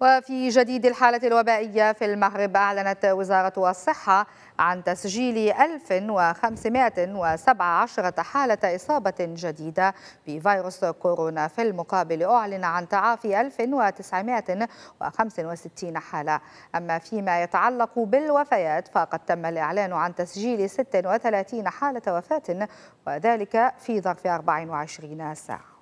وفي جديد الحالة الوبائية في المغرب أعلنت وزارة الصحة عن تسجيل 1517 حالة إصابة جديدة بفيروس كورونا في المقابل أعلن عن تعافي 1965 حالة أما فيما يتعلق بالوفيات فقد تم الإعلان عن تسجيل 36 حالة وفاة وذلك في ظرف 24 ساعة